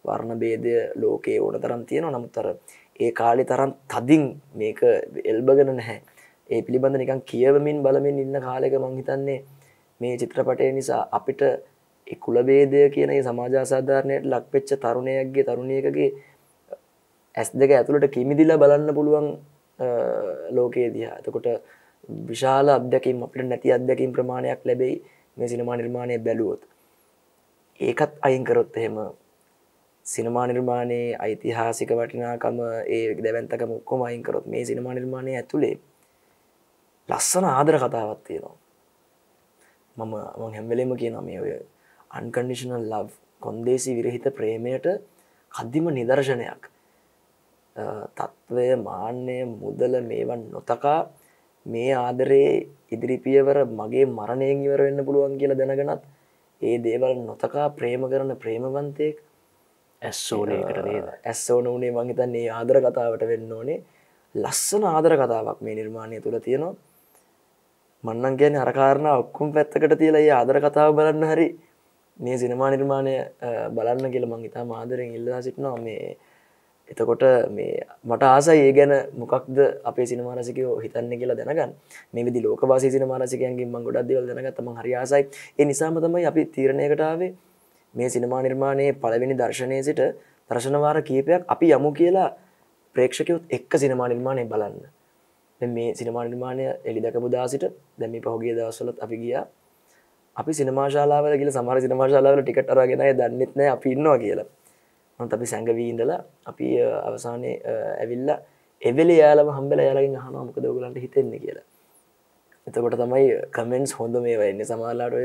වර්ණ ભેදය ලෝකේ ඕන තරම් තියෙනවා නමුත් අර ඒ කාලේ තරම් තදින් මේක එල්බගෙන නැහැ. ඒ පිළිබඳ නිකන් කියවමින් බලමින් ඉන්න කාලෙක මං හිතන්නේ මේ චිත්‍රපටය නිසා අපිට කුලබේදය කියන සමාජාසාධාරණයට ලක්පෙච්ච තරුණයක්ගේ තරුණයකගේ ඇස් දෙක ඇතුළට කිමිදිල බලන්න පුළුවන් ලෝකයේ දිහා එතකොට විශාල අධ්‍යකින් අපට නැති අධ්‍යකින් ප්‍රමාණයක් ලැබෙයි මේ සිනමා නිර්මාණය බැලුවොත් ඒකත් අයින්කරොත් එහෙම සිනමා නිර්මාණයේ ඓතිහාසික වටිනාකම ඒ දැවැන්තකම ඔක්කොම අයින්කරොත් මේ සිනමා නිර්මාණය ඇතුළේ ලස්සන ආදර කතාවක් තියෙනවා මම මං හැම්වෙලේම කියනවා මේ ඔය අන්කන්ඩිෂනල් ලව් කොන්දේසි විරහිත ප්‍රේමයට කදදිම නිදර්ශනයක් තත්ත්වය මාන්‍යය මුදල මේවන් නොතකා මේ ආදරයේ ඉදිරිපියවර මගේ මරණයගිවර වෙන්න පුළුවන් කියල දැනගෙනත් ඒ දේවල් නොතකා ප්‍රේම කරන ප්‍රේමවන්තයෙක් ඇස්සෝනයකටේ ඇස් ඕන වනේ මංහිතන් ඒ ආදර කතාවට වෙන්න ඕනේ ලස්සන ආදර කතාවක් මේ නිර්මාණය තුළ තියෙනවා මන්නන් ගැන අරකාරණ ඔක්කුම් පැත්තකට තියලා ඒ ආදර කතාව බලන්න හරි මේ සිනමා නිර්මාණය බලන්න කියල මං ඉතා මාදරෙන් ඉල්ලා සිටිනවා මේ එතකොට මේ මට ආසයි ඒ ගැන මොකක්ද අපේ සිනමාරසිකයෝ හිතන්න කියලා දැනගන්න මෙවිදි ලෝකවාස සිනමාරසිකයන්ගේ මං ගොඩක්දවල් දැනගත්තම හරියාසයි ඒ නිසාම තමයි අපි තීරණයකටාවේ මේ සිනමා නිර්මාණයේ පළවෙනි දර්ශනය සිට ප්‍රශනවාර කීපයක් අපි යමු කියලා ප්‍රේක්ෂකයොත් එක්ක සිනමා නිර්මාණය බලන්න මේ සිනමා නිර්මාණය එලි දැකපු දා සිට දැමි පහුගේ දවසලත් අපි ගියා අපි සිනමාශාලාවල කියල සමහර සිනමාශාලාවල ටිකට අරගෙනය දන්නෙත්න අපි ඉන්නවා කියලා නොත් අපි සැඟවී ඉඳලා අපි අවසානය ඇවිල්ල එවෙල යාලම හම්බල යාලගින් හනවා මොකද ඔගලන්ට හිතෙන්න කියලා එතකොට තමයි කමෙන්ස් හොඳ මේවා එන්න සමාලාටය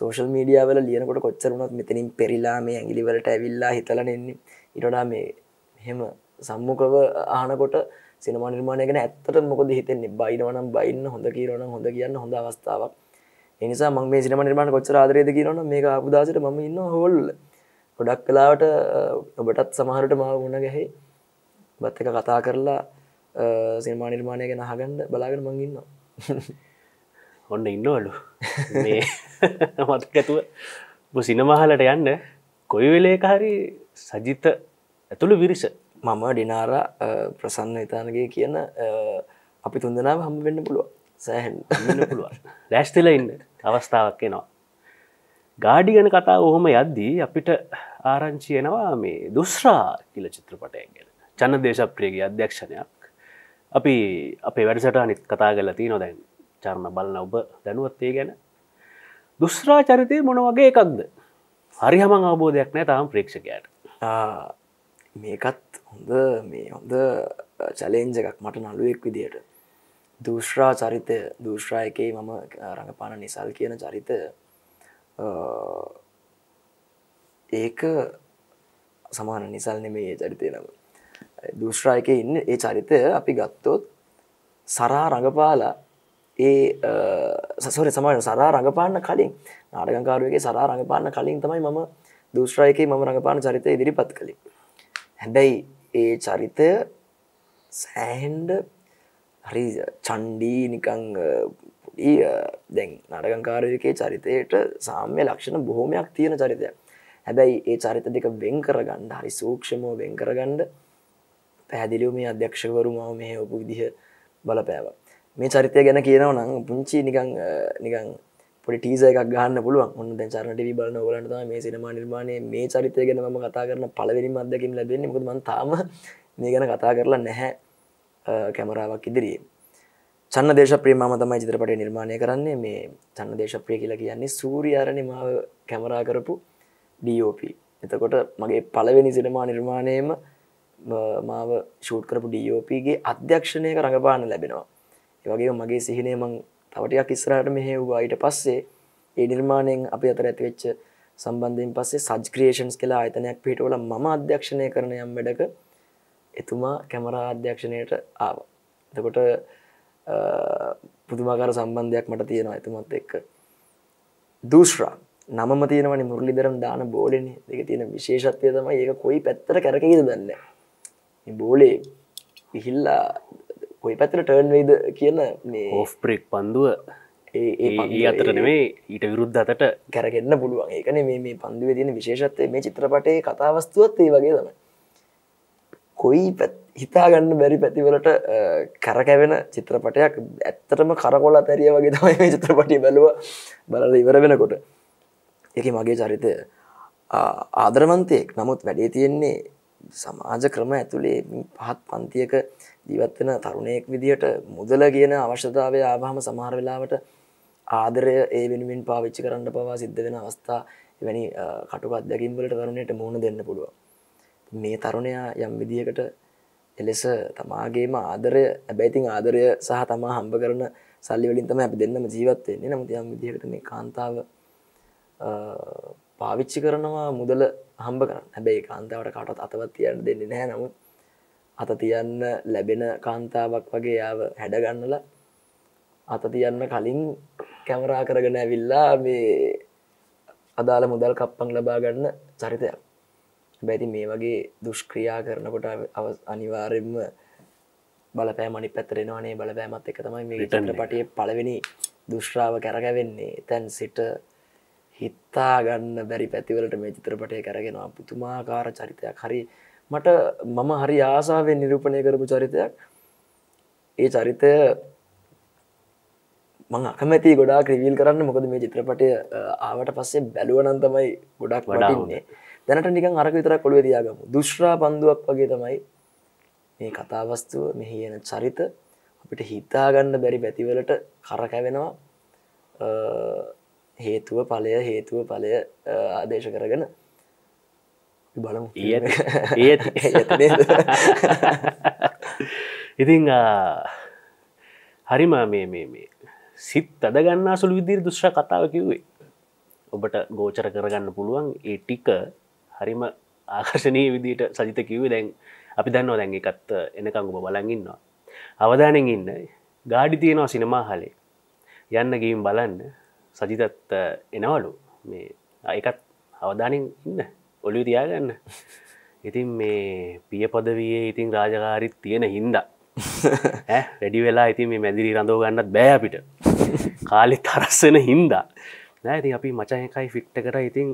සෝෂල් මීඩියාවල ලියනකොට කොච්චරුණත් මෙතනින් පෙරිලා මේ ඇගිලිවලට ඇවිල්ලා හිතලන එන්නේ ඉටඩා මේ මෙහෙම සම්මුකව ආනකොට සිනමා නිර්මාණය ගැන ඇත්තට මොකද හිතෙන්නේ බයිනවනම් බයින්න හොඳ කියරන හොඳ කියන්න හොඳ අවස්ථාවක් එනිසා මං මේ සිනම නිර්මාණ කොච්චර ආදරයද කියනවන මේ අපුදාසට මම ඉන්න හොල් ගොඩක් කලාවට ඔබටත් සමහරට මාව ගුණ ගැහෙයි බත් එක කතා කරලා සිනමා නිර්මාණය ගැන හගන්ඩ බලාගෙන මං ඉන්නවා ඔන්න ඉන්නවලු මතකතුව සිනමහලට යන්න කොයි වෙලේක හරි සජිත ඇතුළු විරිස මම ඩිනාරා ප්‍රසන්න ඉතානගේ කියන අපි තුන්දනාව හම්බ වෙන්න පුළුව සෑහන් පුළුවන් ලැස්තිල ඉන්න අවස්ථාවක් එනවා. ගාඩි ගැන කතා ඔහොම යද්දී අපිට ආරංචියනවා මේ දුස්රා කියල චිත්‍රපටය ගැන චන්න දේශප්‍රියගේ අධ්‍යක්ෂණයක් අපි අපේ වැඩසටනිත් කතා කල ති නොදැන් චරණ බලන ඔබ දැනුවත්තේ ගැන දුස්රා චරිතය මොන වගේ එකක්ද හරි හමං අවබෝධයක් නෑ තාම් ප්‍රේක්ෂකයට මේකත් හොඳ මේ හොඳ චලෙන්ජ එකක් මට නළුවෙක් විදියට දූශ්‍රා චරිතය දූශ්‍රා එකේ මම රඟපාන නිසල් කියන චරිතය ඒක සමාන නිසල් නෙමේ ඒ චරිතය නම දූශ්‍රා එක ඉන්න ඒ චරිතය අපි ගත්තොත් සරා රඟපාලා ඒ සසර සමාන සරා රඟපාන්න කලින් නාඩගංකාරුවගේ සරා රඟපාන්න කලින් තමයි මම දූශ්‍රායකේ මම රඟපාන චරිතය ඉදිරිපත් කළින් හැබැයි ඒ චරිතය සෑහන්ඩ හරි චන්්ඩී නිකං දැන් නඩගංකාරයකේ චරිතයට සාම්‍ය ලක්ෂණ බොහොමයක් තියෙන චරිතය හැබැයි ඒ චරිත දෙක වෙන් කරගන්න හරි සූක්ෂමෝ වෙන් කරගන්න පැහැදිලිව මේ අධ්‍යක්ෂවරු මම මේ ඔපු විදිහ බලපෑව මේ චරිතය ගැන කියනව නම් පුංචි නිකං නිකං පොඩි ටීස එකක් ගන්න පුළුවන් ඔන්න දැන් චරණටවි බලන ඔලන්ට මේ සිනමා නිර්මාණය මේ චරිතය ගැන ම කතා කරන පලවෙනි අදකින් ලැබෙන්නේ මුදමන් තාම මේ ගැන කතා කරලා නැහැ කැමරාවක් ඉදිරියේ චන්න දේශප්‍රිය මම තමයි චිත්‍රපටය නිර්මාණය කරන්නේ මේ චන්න දේශප්‍රිය කියලා කියන්නේ සූරියාරණ මාව කැමරා කරපු ඩෝප එතකොට මගේ පළවෙනි සිනමා නිර්මාණයම මාව ෂූට් කරපු ඩෝපගේ අධ්‍යක්ෂණයක රඟපාන ලැබෙනවා ඒවගේ මගේ සිහිනේ මං තවටයක් ඉස්රාට මෙහෙව්වායිට පස්සේ ඒ නිර්මාණයෙන් අපි අතර ඇතිවෙච්ච සම්බන්ධයෙන් පස්සේ සජ්ක්‍රේෂන්ස් කියලා අතනයක් පිටවල ම අධ්‍යක්ෂණය කරන යම් වැඩක එතුමා කැමරා අධ්‍යක්ෂණයට ආව එතකොට පුදුමාකාර සම්බන්ධයක් මට තියෙනවා එතුමත් එක්ක දූශ්‍රා නම තියෙනවනි මුරලිදරම් දාන බෝලන දෙක තියෙන විශේෂත්වය තම ඒක කොයි පැත්තර කරකෙද දන්න බෝලේ විහිල්ලා කොයි පැතර ටර්න් වෙයිද කියන මේ ඕස්ප්‍රෙක් පන්දුව ඒ අතර නෙවේ ඊට විරුද්ධ අතට කැරගෙන්න්න පුළුවන් ඒකන මේ පන්දුව තියෙන විශේෂත්වය මේ චිත්‍රපටේ කතාවස්තුවත් ඒ වගේ තමයි කොයි හිතාගන්න බැරි පැතිවලට කරකැවෙන චිත්‍රපටයක් ඇත්තටම කරකොල තැරිය වගේ තමයි මේ චිත්‍රපටි බැලුව බලද ඉවර වෙනකොට එක මගේ චරිතය ආදරමන්තයෙක් නමුත් වැඩේ තියෙන්නේ සමාජ ක්‍රම ඇතුළේ පහත් පන්තියක ජීවත්වෙන තරුණයෙක් විදිහට මුදල කියන අවශ්‍යතාවය ආභහම සමහර වෙලාවට ආදරය ඒ වෙනුවෙන් පාවිච්චි කරන්න පවා සිද්ධ වෙන අවස්ථා වැනි කටුපත් දැකින්වලට තරුණයට මුණ දෙන්න පුළුවන් මේ තරුණයා යම් විදිහකට එලෙස තමාගේම ආදරය ඇබැතින් ආදරය සහ තමා හම්බ කරන සල්ලිවලින් තම අපි දෙන්නම ජීවත්වයන්නේ නමුති යම් විදිහකට මේ කාන්තාව පාවිච්චි කරනවා මුදල හම්බ කරන්න හැබැයි කාන්තාවට කටත් අතවත් තියන්න දෙන්නේ නෑ නමුත් අත තියන්න ලැබෙන කාන්තාවක් වගේ යාව හැඩගන්නල අත තියන්න කලින් කැමරා කරගෙන ඇවිල්ලා මේ අදාළ මුදල් කප්පන් ලබා ගන්න චරිතයක් හැබැති මේ වගේ දුෂ්ක්‍රියා කරනකොට අව අනිවාරෙන්ම බලපෑ මනි පැතරෙනවානේ බලපෑමත් එක තමයි මිටට පටිය පලවෙනි දුශ්‍රාව කැරගැවෙන්නේ තැන් සිට හිත්තා ගන්න බැරි පැතිවලට මේ චිත්‍රපටය කරගෙනවා පුතුමාකාර චරිතයක් හරි මට මම හරි ආසාාවෙන් නිරූපණය කරපු චරිතයක් ඒ චරිතය මං අකමැති ගොඩා ක්‍රවිල් කරන්න මොකද මේ චිත්‍රපටය ආවට පස්සේ බැලුවනන්තමයි ගොඩක් වඩාන්නේ දැනට නිකන් අරක විතරක් කොළුවේ තියාගමු. දුෂ්රා බන්දුවක් වගේ තමයි මේ කතාවස්තුව මෙහි එන චරිත අපිට හිතා ගන්න බැරි පැතිවලට කරකැවෙනවා. හේතුව ඵලය හේතුව ඵලය ආදේශ කරගෙන බලමු. ඒ ඉතින් හරිම මේ මේ මේ සිත් අද ගන්න සුළු විදිරි දුෂ්‍ර කතාව කිව්වේ ඔබට ගෝචර කරගන්න පුළුවන් ඒ ටික හරිම ආකර්ශනය විදිට සජිත කිව දැන් අපි දන්නවා දැන් එකත් එනකංගුම බලගන්නවා අවධානෙන් ඉන්න ගාඩි තියෙනවා සිනමා හලේ යන්න ගීම් බලන්න සජිතත් එනවලු මේ එකත් අවධානෙන් ඉන්න ඔලි තියාගන්න ඉතින් මේ පිය පොදවයේ ඉතින් රාජකාරිත් තියෙන හින්දා වැඩි වෙලා ඉතින් මේ මැදිරි රඳෝ ගන්නත් බෑ අපිට කාලෙත් අරස්සෙන හින්දා නෑ ඉතින් අපි මචයකයි ෆිට්ට කර ඉතින්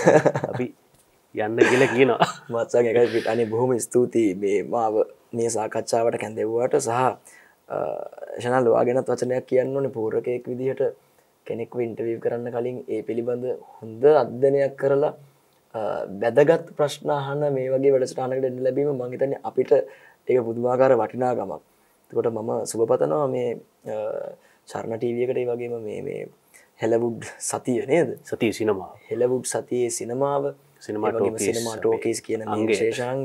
අපි යන්න කියල කියනවා මත්සාක එකයි පිට අනි බොහොම ස්තුතියි මේ මාව මේ සාකච්ඡාවට කැඳෙව්වාට සහ ශනල් වාගෙනත් වචනයක් කියන්න ඕන පූරකයෙක් විදිහට කෙනෙක් ඉන්ටවීව් කරන්න කලින් ඒ පිළිබඳ හොඳ අධ්‍යනයක් කරලා බැදගත් ප්‍රශ්නාහන මේ වගේ වැඩසටානකට එන්න ලැබීම මංහිතන අපිට ඒ පුදුමාකාර වටිනා ගමක් තකොට මම සුභපතනවා මේ චරණ ටීවියකට වගේම මේ හෙලබුඩ් සතිය නේද සතිය සිනමා හෙලබුඩ් සතියේ සිනමාව සිනමාටෝකස් කියන ශේෂාංග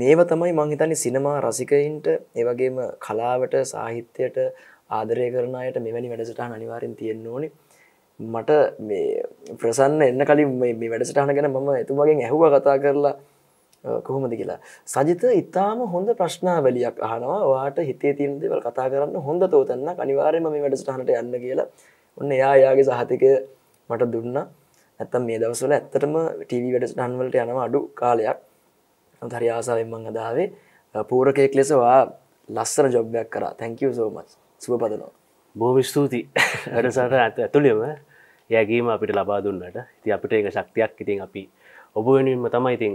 මේව තමයි මංහිතනි සිනමා රසිකයින්ට ඒවගේම කලාවට සාහිත්‍යයට ආදරය කරනයට මෙවැනි වැඩසටහන අනිවාරෙන් තියෙන් ඕනි මට මේ ප්‍රසන්න එන්න කලින් මේ වැඩසටහන ගැන මම එතුමගෙන් ඇහුව කතා කරලා කොහොමද කියලා සජිත ඉතාම හොඳ ප්‍රශ්නාවලියක් අහනවා වාට හිතේ තින් දෙවල් කතා කරන්න හොඳ තෝතන්න අනිවාරයම මේ වැඩසටහනට යන්න කියලා ඔන්න එයා යාගේ සහතික මට දුන්නා ඇත්තම් මේ දවසල ඇත්තටම ටීවී වැඩ ටන්වලට යනම අඩු කාලයක් හරි ආසාවෙන්මං අදාවේ පූරකයෙක් ලෙසවා ලස්සන ජොබ්යක් කර තැංකව සෝමත් සුව පදනවා බෝම ස්තුතියි වැඩසාට ඇත ඇතුළියම යැගේම අපිට ලබා දුන්නට ඉති අපිට ඒක ශක්තියක් ඉතින් අපි ඔබ වෙනුවම තමයි ඉතින්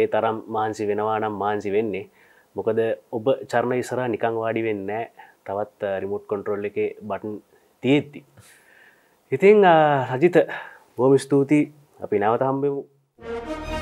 ඒ තරම් මාන්සි වෙනවා නම් මාන්සි වෙන්නේ මොකද ඔබ චරණ ඉසරා නිකං වාඩි වෙන්න තවත් රිමුට් කොන්ට්‍රෝල් එක බටන් තියෙද්දි ඉතිං රජිත බොම ස්තුතියි අපි නැවත හම්බෙමු. Thank you.